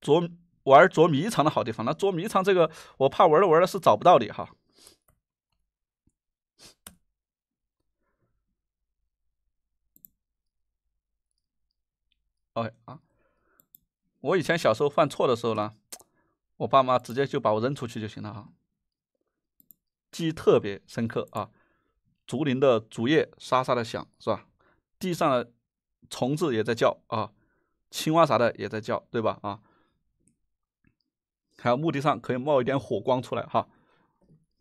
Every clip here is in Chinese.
捉玩捉迷藏的好地方。那捉迷藏这个，我怕玩着玩着是找不到你哈。OK 啊！我以前小时候犯错的时候呢，我爸妈直接就把我扔出去就行了哈。记忆特别深刻啊！竹林的竹叶沙沙的响是吧？地上的虫子也在叫啊，青蛙啥的也在叫对吧？啊！还有墓地上可以冒一点火光出来哈，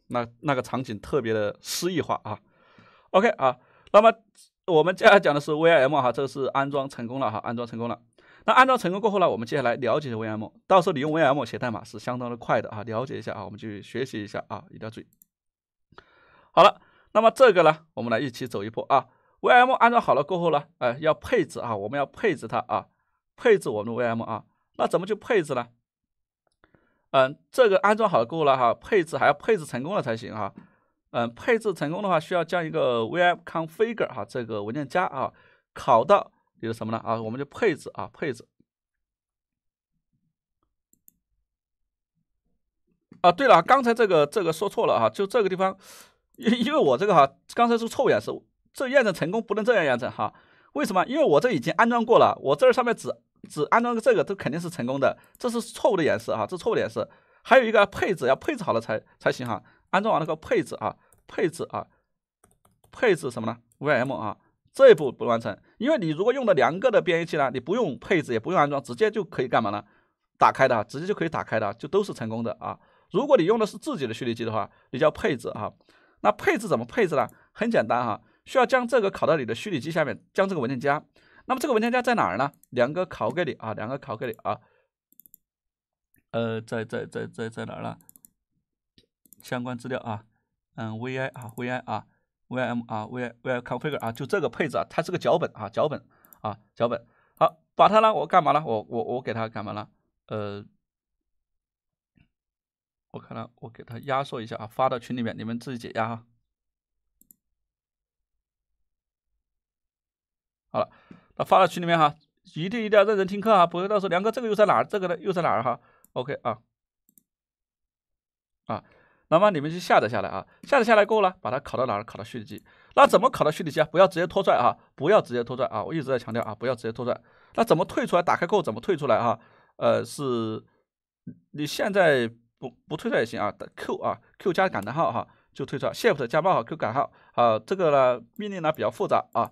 那那个场景特别的诗意化啊。OK 啊，那么我们接下来讲的是 VM i 哈，这个是安装成功了哈，安装成功了。那安装成功过后呢，我们接下来了解一下 VM，到时候你用 VM 写代码是相当的快的啊。了解一下啊，我们去学习一下啊，一定要注意。好了，那么这个呢，我们来一起走一波啊。VM 安装好了过后呢，哎，要配置啊，我们要配置它啊，配置我们的 VM 啊。那怎么去配置呢？嗯，这个安装好过了哈，配置还要配置成功了才行哈。嗯，配置成功的话，需要将一个 vim config 哈这个文件夹啊拷到就是什么呢啊？我们就配置啊，配置。啊，对了，刚才这个这个说错了哈，就这个地方，因因为我这个哈刚才是错误演示，这验证成功不能这样验证哈。为什么？因为我这已经安装过了，我这上面只。只安装个这个都肯定是成功的，这是错误的演示啊，这错误演示。还有一个配置要配置好了才才行哈，安装完了后配置啊，配置啊，配置什么呢？VM 啊，这一步不完成。因为你如果用的两个的编译器呢，你不用配置也不用安装，直接就可以干嘛呢？打开的，直接就可以打开的，就都是成功的啊。如果你用的是自己的虚拟机的话，你叫配置啊。那配置怎么配置呢？很简单哈，需要将这个拷到你的虚拟机下面，将这个文件夹。那么这个文件夹在哪儿呢？两个拷给你啊，两个拷给你啊。呃，在在在在在哪儿呢？相关资料啊，嗯，vi 啊，vi 啊，vim 啊，vi，vi config 啊，就这个配置啊，它是个脚本啊，脚本啊，脚本。好，把它呢，我干嘛呢？我我我给它干嘛呢？呃，我看了，我给它压缩一下啊，发到群里面，你们自己解压哈。好了。发到群里面哈，一定一定要认真听课啊！不会到时候梁哥这个又在哪儿？这个呢又在哪儿？哈，OK 啊，啊，那么你们去下载下来啊，下载下来够了，把它拷到哪儿？拷到虚拟机。那怎么拷到虚拟机啊？不要直接拖拽啊，不要直接拖拽啊！我一直在强调啊，不要直接拖拽。那怎么退出来？打开后怎么退出来啊？呃，是，你现在不不退出也行啊，Q 啊，Q 加感叹号哈，就退出来 Shift 加冒号 Q 感叹号啊，这个呢命令呢比较复杂啊。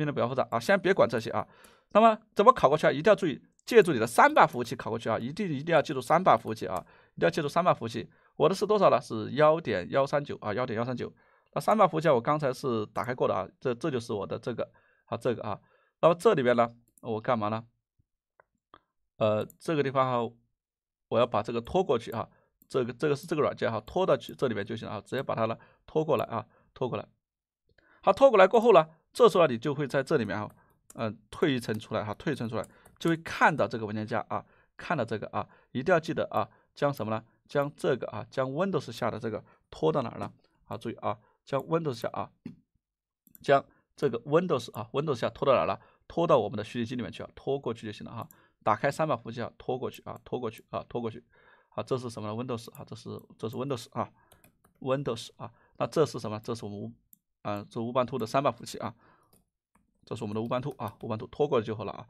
变得比较复杂啊，先别管这些啊。那么怎么考过去啊？一定要注意，借助你的三把服务器考过去啊！一定一定要记住三把服务器啊！一定要记住三把服务器。我的是多少呢？是幺点幺三九啊，幺点幺三九。那三把服务器我刚才是打开过的啊，这这就是我的这个啊，这个啊。那么这里边呢，我干嘛呢？呃，这个地方哈，我要把这个拖过去啊。这个这个是这个软件哈，拖到去这里面就行了啊，直接把它呢拖过来啊，拖过来。好，拖过来过后呢？这时候你就会在这里面，嗯，退一层出来哈，退一层出来，就会看到这个文件夹啊，看到这个啊，一定要记得啊，将什么呢？将这个啊，将 Windows 下的这个拖到哪儿呢？啊，注意啊，将 Windows 下啊，将这个 Windows 啊，Windows 下拖到哪儿了？拖到我们的虚拟机里面去啊，拖过去就行了啊。打开三把服务器啊，拖过去啊，拖过去啊，拖过去。好，这是什么呢？Windows 啊，这是这是 Windows 啊，Windows 啊，那这是什么？这是我们啊，这乌班兔的三把武器啊，这是我们的乌班兔啊，乌班兔拖过来就好了啊，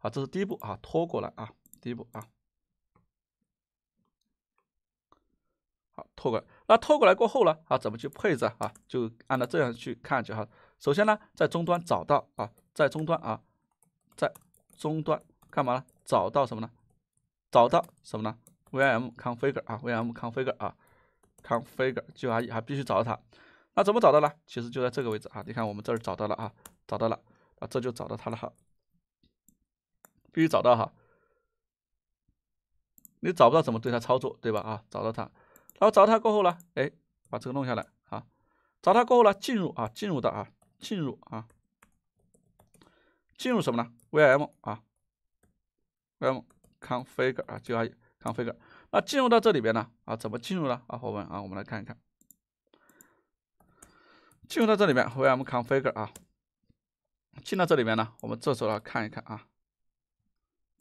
啊，这是第一步啊，拖过来啊，第一步啊，好，拖过来，那拖过来过后呢，啊，怎么去配置啊？就按照这样去看就好。首先呢，在终端找到啊，在终端啊，在终端干嘛呢？找到什么呢？找到什么呢？vm config 啊，vm config 啊，config g r e 啊，必须找到它。那怎么找到呢？其实就在这个位置啊！你看，我们这儿找到了啊，找到了啊，这就找到它了哈。必须找到哈，你找不到怎么对它操作，对吧？啊，找到它，然后找到它过后呢，哎，把这个弄下来啊。找到它过后呢，进入啊，进入到啊，进入啊，进入什么呢？VM 啊，VM configure 啊，就 c o n f i g u r e 那进入到这里边呢，啊，怎么进入呢？啊，伙伴啊，我们来看一看。进入到这里面，VMConfig 啊，进到这里面呢，我们这时候来看一看啊，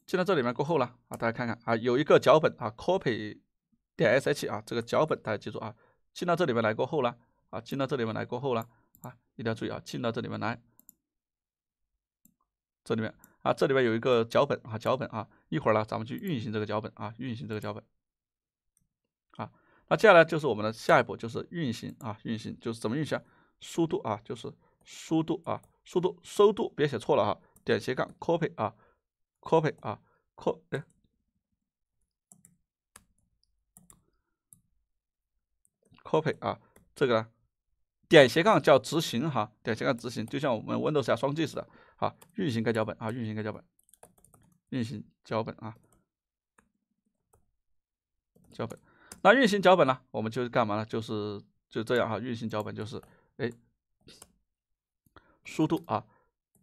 进到这里面过后呢，啊大家看看啊，有一个脚本啊，copy 点 sh 啊，这个脚本大家记住啊，进到这里面来过后呢，啊进到这里面来过后呢，啊一定要注意啊，进到这里面来，这里面啊这里面有一个脚本啊脚本啊，一会儿呢咱们去运行这个脚本啊运行这个脚本，啊那接下来就是我们的下一步就是运行啊运行就是怎么运行？速度啊，就是速度啊，速度，收度，别写错了哈，点斜杠 copy 啊，copy 啊，copy 啊，这个点斜杠叫执行哈，点斜杠执行，就像我们 Windows 下双击似的，啊，运行该脚本啊，运行该脚本，运行脚本啊，脚本。那运行脚本呢，我们就干嘛呢？就是就这样哈，运行脚本就是。哎，速度啊，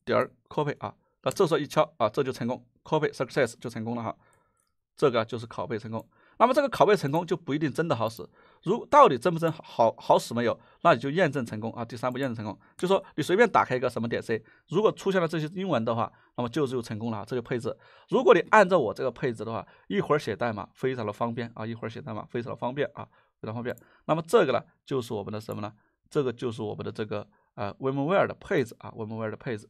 点儿 copy 啊，那这时候一敲啊，这就成功，copy success 就成功了哈。这个就是拷贝成功。那么这个拷贝成功就不一定真的好使，如到底真不真，好好使没有？那你就验证成功啊。第三步验证成功，就说你随便打开一个什么点 C，如果出现了这些英文的话，那么就是又成功了。这个配置，如果你按照我这个配置的话，一会儿写代码非常的方便啊，一会儿写代码非常的方便啊，非常方便。那么这个呢，就是我们的什么呢？这个就是我们的这个啊，women wear 的配置啊，women wear 的配置。